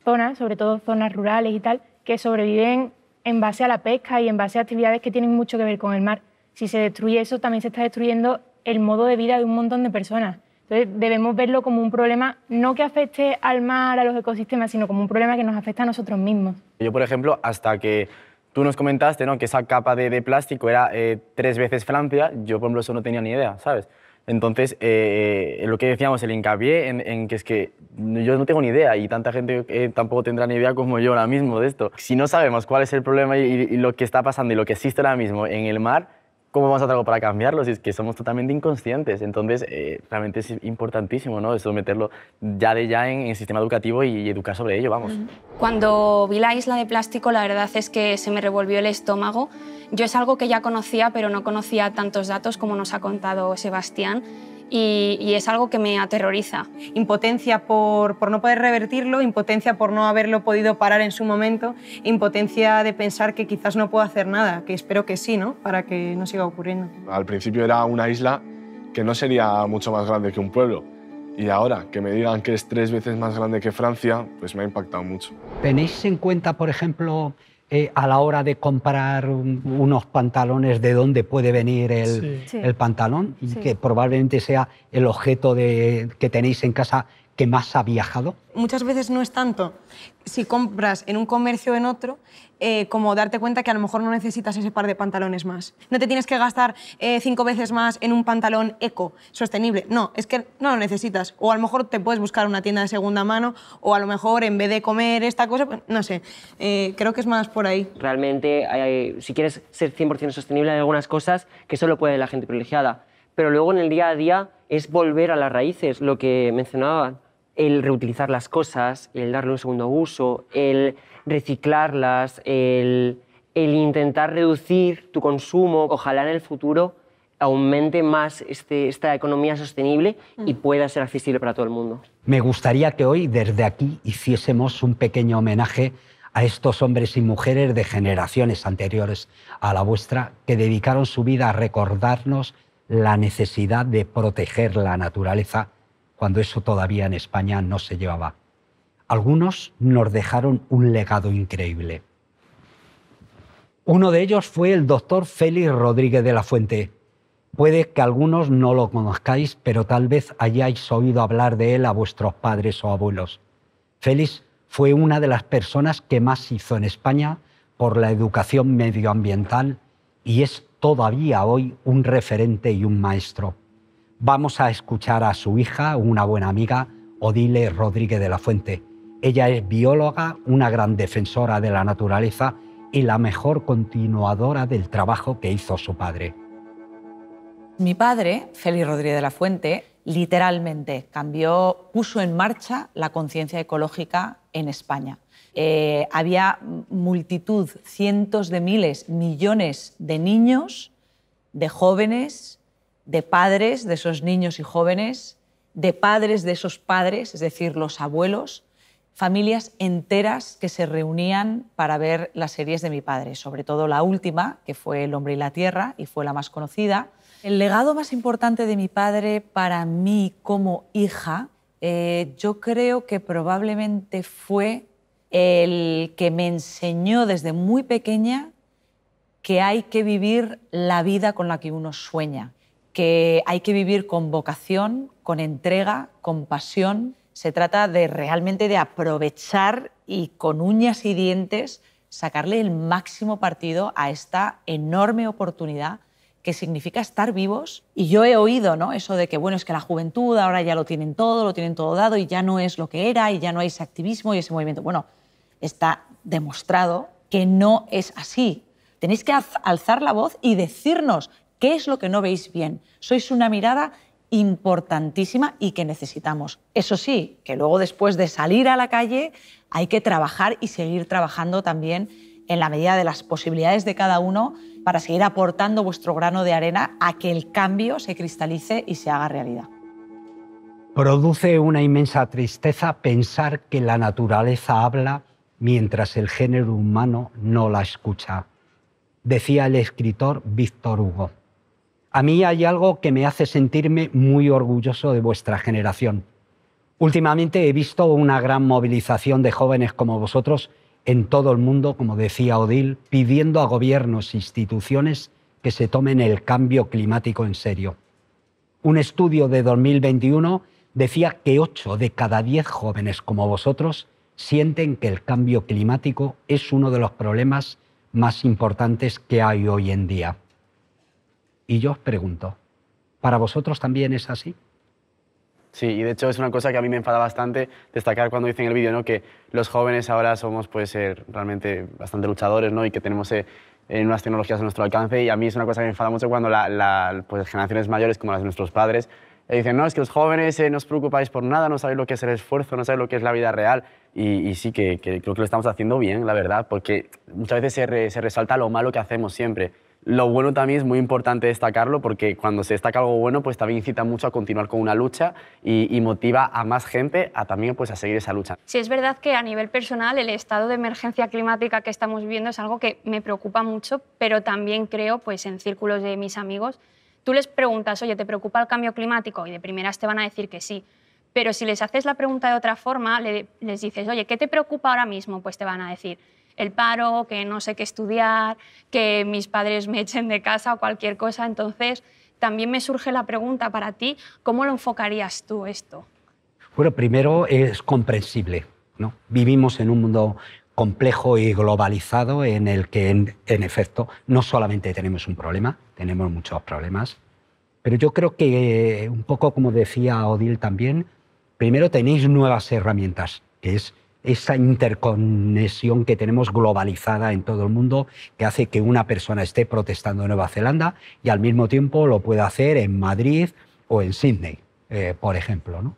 zonas, sobre todo zonas rurales y tal, que sobreviven en base a la pesca y en base a actividades que tienen mucho que ver con el mar. Si se destruye eso, también se está destruyendo el modo de vida de un montón de personas. Entonces debemos verlo como un problema no que afecte al mar, a los ecosistemas, sino como un problema que nos afecta a nosotros mismos. Yo, por ejemplo, hasta que tú nos comentaste ¿no? que esa capa de, plástico era eh, tres veces Francia, yo, por ejemplo, eso no tenía ni idea, ¿sabes? Entonces, eh, lo que decíamos, el hincapié en, que es que yo no tengo ni idea y tanta gente eh, tampoco tendrá ni idea como yo ahora mismo de esto. Si no sabemos cuál es el problema y lo que está pasando y lo que existe ahora mismo en el mar, ¿cómo vamos a hacer algo para cambiarlo si es que somos totalmente inconscientes? Entonces, eh, realmente es importantísimo, ¿no? Eso meterlo ya de ya en el sistema educativo y, y, educar sobre ello, vamos. Cuando vi la isla de plástico, la verdad es que se me revolvió el estómago. Yo es algo que ya conocía, pero no conocía tantos datos como nos ha contado Sebastián y, es algo que me aterroriza. Impotencia por, no poder revertirlo, impotencia por no haberlo podido parar en su momento, impotencia de pensar que quizás no puedo hacer nada, que espero que sí, ¿no? Para que no siga ocurriendo. Al principio era una isla que no sería mucho más grande que un pueblo. Y ahora que me digan que es tres veces más grande que Francia, pues me ha impactado mucho. ¿Tenéis en cuenta, por ejemplo, eh, a la hora de comprar unos pantalones de dónde puede venir el, pantalón que probablemente sea el objeto de, que tenéis en casa que más ha viajado? Muchas veces no es tanto si compras en un comercio o en otro, eh, como darte cuenta que a lo mejor no necesitas ese par de pantalones más. No te tienes que gastar eh, cinco veces más en un pantalón eco, sostenible. No, es que no lo necesitas. O a lo mejor te puedes buscar una tienda de segunda mano, o a lo mejor en vez de comer esta cosa, pues, no sé. Eh, creo que es más por ahí. Realmente, si quieres ser 100% sostenible, hay algunas cosas que solo puede la gente privilegiada. Pero luego en el día a día es volver a las raíces, lo que mencionaban el reutilizar las cosas, el darle un segundo uso, el reciclarlas, el, intentar reducir tu consumo. Ojalá en el futuro aumente más este, esta economía sostenible y mm. pueda ser accesible para todo el mundo. Me gustaría que hoy desde aquí hiciésemos un pequeño homenaje a estos hombres y mujeres de generaciones anteriores a la vuestra que dedicaron su vida a recordarnos la necesidad de proteger la naturaleza cuando eso todavía en España no se llevaba. Algunos nos dejaron un legado increíble. Uno de ellos fue el doctor Félix Rodríguez de la Fuente. Puede que algunos no lo conozcáis, pero tal vez hayáis oído hablar de él a vuestros padres o abuelos. Félix fue una de las personas que más hizo en España por la educación medioambiental y es todavía hoy un referente y un maestro. Vamos a escuchar a su hija, una buena amiga, Odile Rodríguez de la Fuente. Ella es bióloga, una gran defensora de la naturaleza y la mejor continuadora del trabajo que hizo su padre. Mi padre, Félix Rodríguez de la Fuente, literalmente cambió, puso en marcha la conciencia ecológica en España. Eh, había multitud, cientos de miles, millones de niños, de jóvenes, de padres de esos niños y jóvenes, de padres de esos padres, es decir, los abuelos, familias enteras que se reunían para ver las series de mi padre, sobre todo la última, que fue El hombre y la tierra, y fue la más conocida. El legado más importante de mi padre para mí como hija, eh, yo creo que probablemente fue el que me enseñó desde muy pequeña que hay que vivir la vida con la que uno sueña que hay que vivir con vocación, con entrega, con pasión. Se trata de realmente de aprovechar y con uñas y dientes sacarle el máximo partido a esta enorme oportunidad que significa estar vivos. Y yo he oído ¿no? eso de que, bueno, es que la juventud ahora ya lo tienen todo, lo tienen todo dado y ya no es lo que era y ya no hay ese activismo y ese movimiento. Bueno, está demostrado que no es así. Tenéis que alzar la voz y decirnos ¿Qué es lo que no veis bien? Sois una mirada importantísima y que necesitamos. Eso sí, que luego después de salir a la calle hay que trabajar y seguir trabajando también en la medida de las posibilidades de cada uno para seguir aportando vuestro grano de arena a que el cambio se cristalice y se haga realidad. Produce una inmensa tristeza pensar que la naturaleza habla mientras el género humano no la escucha, decía el escritor Víctor Hugo a mí hay algo que me hace sentirme muy orgulloso de vuestra generación. Últimamente he visto una gran movilización de jóvenes como vosotros en todo el mundo, como decía Odil, pidiendo a gobiernos e instituciones que se tomen el cambio climático en serio. Un estudio de 2021 decía que 8 de cada 10 jóvenes como vosotros sienten que el cambio climático es uno de los problemas más importantes que hay hoy en día. Y yo os pregunto, ¿para vosotros también es así? Sí, y de hecho es una cosa que a mí me enfada bastante destacar cuando dicen el vídeo ¿no? que los jóvenes ahora somos puede ser, realmente bastante luchadores ¿no? y que tenemos eh, eh unas tecnologías a nuestro alcance. Y a mí es una cosa que me enfada mucho cuando las pues, generaciones mayores, como las de nuestros padres, eh, dicen: No, es que los jóvenes eh, no os preocupáis por nada, no sabéis lo que es el esfuerzo, no sabéis lo que es la vida real. Y, sí que, creo que lo estamos haciendo bien, la verdad, porque muchas veces se resalta lo malo que hacemos siempre. Lo bueno también es muy importante destacarlo porque cuando se destaca algo bueno, pues también incita mucho a continuar con una lucha y, motiva a más gente a también pues, a seguir esa lucha. Sí, es verdad que a nivel personal el estado de emergencia climática que estamos viendo es algo que me preocupa mucho, pero también creo pues, en círculos de mis amigos. Tú les preguntas, oye, ¿te preocupa el cambio climático? Y de primeras te van a decir que sí. Pero si les haces la pregunta de otra forma, les dices, oye, ¿qué te preocupa ahora mismo? Pues te van a decir, el paro, que no sé qué estudiar, que mis padres me [LAUGHS] echen de casa o cualquier cosa. Entonces, también me surge la pregunta para ti, ¿cómo lo enfocarías tú esto? Bueno, primero es comprensible. Vivimos en un mundo complejo y globalizado en el que, en, efecto, no solamente tenemos un problema, tenemos muchos problemas, pero yo creo que, eh, un poco como decía Odil también, primero tenéis nuevas herramientas, que es esa interconexión que tenemos globalizada en todo el mundo, que hace que una persona esté protestando en Nueva Zelanda y al mismo tiempo lo pueda hacer en Madrid o en Sydney, eh, por ejemplo. ¿no?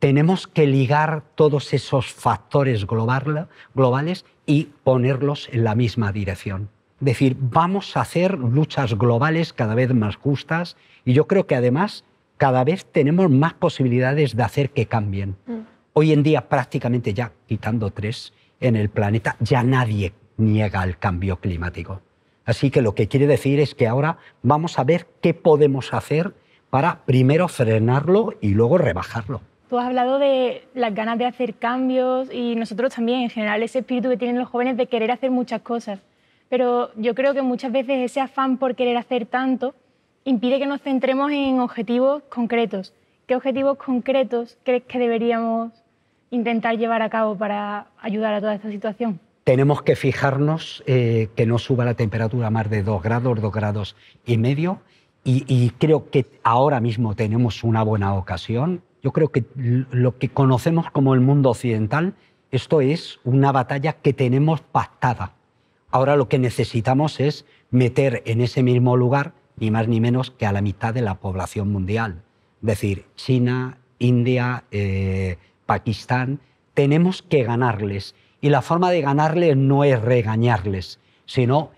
Tenemos que ligar todos esos factores globales y ponerlos en la misma dirección. Es decir, vamos a hacer luchas globales cada vez más justas y yo creo que además cada vez tenemos más posibilidades de hacer que cambien. Mm. Hoy en día prácticamente ya, quitando tres en el planeta, ya nadie niega el cambio climático. Así que lo que quiere decir es que ahora vamos a ver qué podemos hacer para primero frenarlo y luego rebajarlo. Tú has hablado de las ganas de hacer cambios y nosotros también, en general, ese espíritu que tienen los jóvenes de querer hacer muchas cosas. Pero yo creo que muchas veces ese afán por querer hacer tanto impide que nos centremos en objetivos concretos. ¿Qué objetivos concretos crees que deberíamos intentar llevar a cabo para ayudar a toda esta situación? Tenemos que fijarnos eh, que no suba la temperatura más de 2 grados, 2 grados y medio. Y, creo que ahora mismo tenemos una buena ocasión. Yo creo que lo que conocemos como el mundo occidental, esto es una batalla que tenemos pactada. Ahora lo que necesitamos es meter en ese mismo lugar ni más ni menos que a la mitad de la población mundial. Es decir, China, India, eh, Pakistán, tenemos que ganarles. Y la forma de ganarles no es regañarles, sino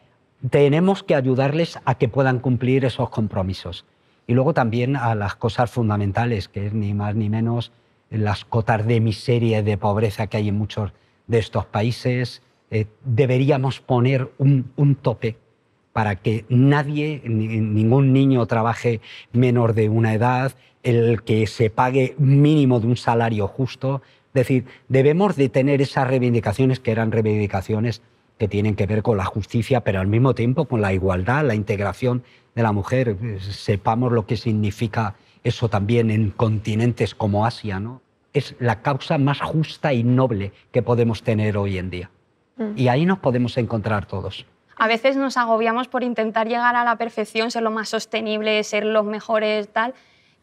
tenemos que ayudarles a que puedan cumplir esos compromisos. Y luego también a las cosas fundamentales, que es ni más ni menos las cotas de miseria y de pobreza que hay en muchos de estos países. Eh, deberíamos poner un tope para que nadie, ningún niño trabaje menor de una edad, el que se pague mínimo de un salario justo. Es decir, debemos de tener esas reivindicaciones que eran reivindicaciones que tienen que ver con la justicia, pero al mismo tiempo con la igualdad, la integración de la mujer. Sepamos lo que significa eso también en continentes como Asia, ¿no? Es la causa más justa y noble que podemos tener hoy en día. Mm. Y ahí nos podemos encontrar todos. A veces nos agobiamos por intentar llegar a la perfección, ser lo más sostenible, ser los mejores, tal,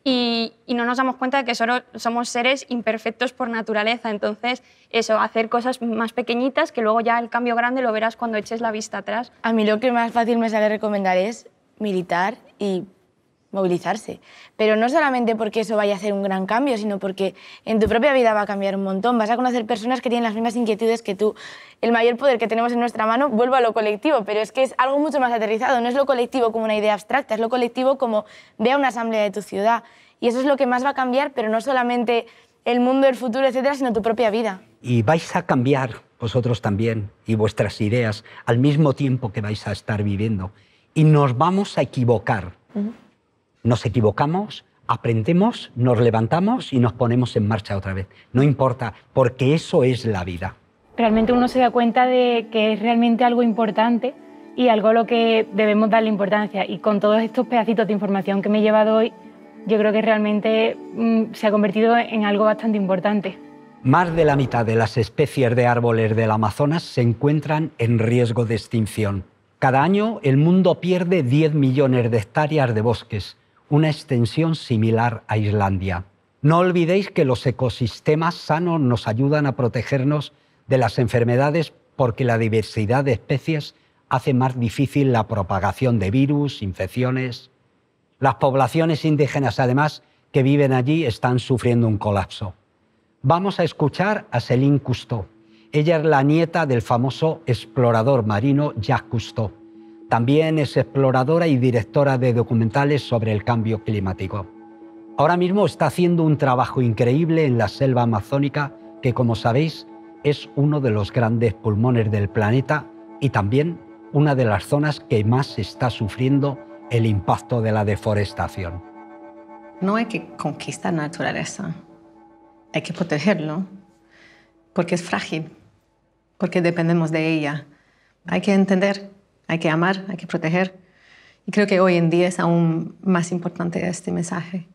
y, no nos damos cuenta de que solo somos seres imperfectos por naturaleza. Entonces, eso, hacer cosas más pequeñitas que luego ya el cambio grande lo verás cuando eches la vista atrás. A mí lo que más fácil me sale recomendar es militar y movilizarse. Pero no solamente porque eso vaya a hacer un gran cambio, sino porque en tu propia vida va a cambiar un montón. Vas a conocer personas que tienen las mismas inquietudes que tú. El mayor poder que tenemos en nuestra mano, vuelvo a lo colectivo, pero es que es algo mucho más aterrizado. No es lo colectivo como una idea abstracta, es lo colectivo como vea una asamblea de tu ciudad. Y eso es lo que más va a cambiar, pero no solamente el mundo, el futuro, etcétera, sino tu propia vida. Y vais a cambiar vosotros también y vuestras ideas al mismo tiempo que vais a estar viviendo. Y nos vamos a equivocar. Nos equivocamos, aprendemos, nos levantamos y nos ponemos en marcha otra vez. No importa, porque eso es la vida. Realmente uno se da cuenta de que es realmente algo importante y algo a lo que debemos darle importancia. Y con todos estos pedacitos de información que me he llevado hoy, yo creo que realmente mm, se ha convertido en algo bastante importante. Más de la mitad de las especies de árboles del Amazonas se encuentran en riesgo de extinción. Cada año el mundo pierde 10 millones de hectáreas de bosques, una extensión similar a Islandia. No olvidéis que los ecosistemas sanos nos ayudan a protegernos de las enfermedades porque la diversidad de especies hace más difícil la propagación de virus, infecciones. Las poblaciones indígenas, además, que viven allí están sufriendo un colapso. Vamos a escuchar a Céline Cousteau. Ella es la nieta del famoso explorador marino Jacques Cousteau. También es exploradora y directora de documentales sobre el cambio climático. Ahora mismo está haciendo un trabajo increíble en la selva amazónica, que como sabéis es uno de los grandes pulmones del planeta y también una de las zonas que más está sufriendo el impacto de la deforestación. No hay que conquistar la naturaleza, hay que protegerlo, porque es frágil, porque dependemos de ella. Hay que entender hay que amar, hay que proteger. Y creo que hoy en día es aún más importante este mensaje.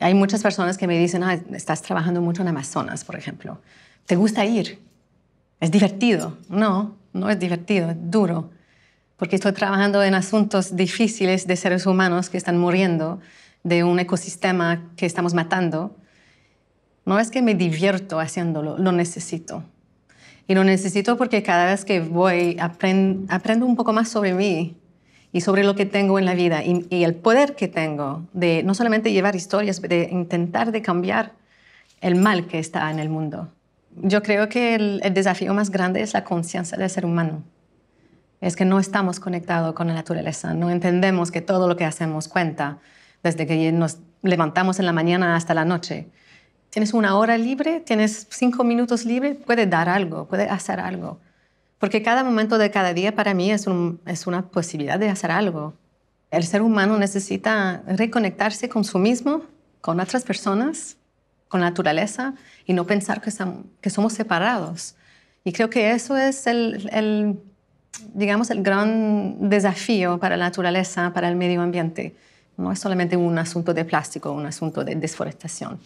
Hay muchas personas que me dicen, estás trabajando mucho en Amazonas, por ejemplo. ¿Te gusta ir? ¿Es divertido? No, no es divertido, es duro. Porque estoy trabajando en asuntos difíciles de seres humanos que están muriendo, de un ecosistema que estamos matando. No es que me divierto haciéndolo, lo necesito. Y lo necesito porque cada vez que voy aprendo un poco más sobre mí y sobre lo que tengo en la vida y, el poder que tengo de no solamente llevar historias, de intentar de cambiar el mal que está en el mundo. Yo creo que el desafío más grande es la conciencia del ser humano. Es que no estamos conectados con la naturaleza, no entendemos que todo lo que hacemos cuenta, desde que nos levantamos en la mañana hasta la noche. Tienes una hora libre, tienes cinco minutos libre, puedes dar algo, puedes hacer algo. Porque cada momento de cada día para mí es, es una posibilidad de hacer algo. El ser humano necesita reconectarse con su mismo, con otras personas, con la naturaleza y no pensar que, somos separados. Y creo que eso es el, el, digamos, el gran desafío para la naturaleza, para el medio ambiente. No es solamente un asunto de plástico, un asunto de desforestación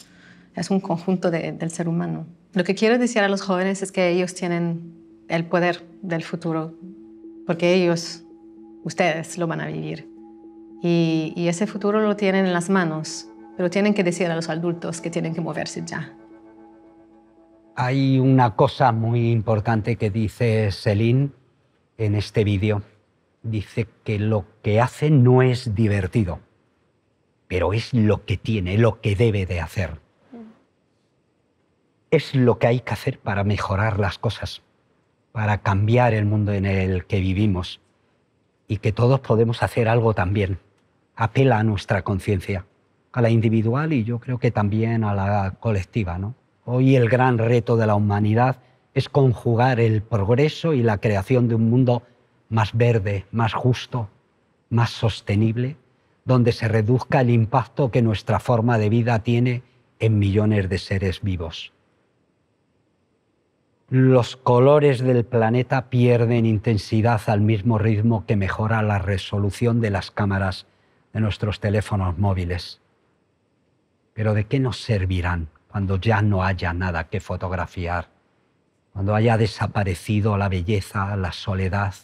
es un conjunto del ser humano. Lo que quiero decir a los jóvenes es que ellos tienen el poder del futuro, porque ellos, ustedes, lo van a vivir. Y, ese futuro lo tienen en las manos, pero tienen que decir a los adultos que tienen que moverse ya. Hay una cosa muy importante que dice Celine en este vídeo. Dice que lo que hace no es divertido, pero es lo que tiene, lo que debe de hacer es lo que hay que hacer para mejorar las cosas, para cambiar el mundo en el que vivimos y que todos podemos hacer algo también. Apela a nuestra conciencia, a la individual y yo creo que también a la colectiva. ¿no? Hoy el gran reto de la humanidad es conjugar el progreso y la creación de un mundo más verde, más justo, más sostenible, donde se reduzca el impacto que nuestra forma de vida tiene en millones de seres vivos los colores del planeta pierden intensidad al mismo ritmo que mejora la resolución de las cámaras de nuestros teléfonos móviles. Pero ¿de qué nos servirán cuando ya no haya nada que fotografiar? Cuando haya desaparecido la belleza, la soledad,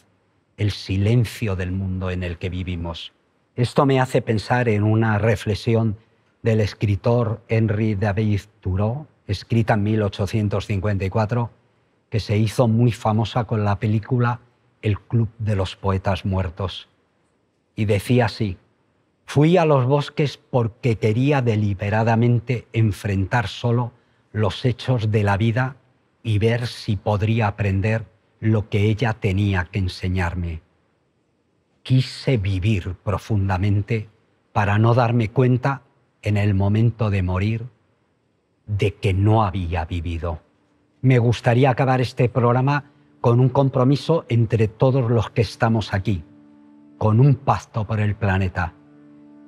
el silencio del mundo en el que vivimos. Esto me hace pensar en una reflexión del escritor Henry David Thoreau, escrita en 1854 que se hizo muy famosa con la película El Club de los Poetas Muertos. Y decía así, fui a los bosques porque quería deliberadamente enfrentar solo los hechos de la vida y ver si podría aprender lo que ella tenía que enseñarme. Quise vivir profundamente para no darme cuenta en el momento de morir de que no había vivido me gustaría acabar este programa con un compromiso entre todos los que estamos aquí, con un pacto por el planeta.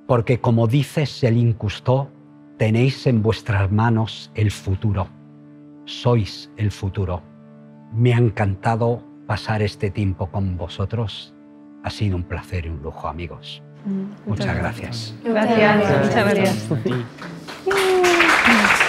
Porque como dice el incustó, tenéis en vuestras manos el futuro. Sois el futuro. Me ha encantado pasar este tiempo con vosotros. Ha sido un placer y un lujo, amigos. Mm, muchas gracias. Gracias. Muchas gracias.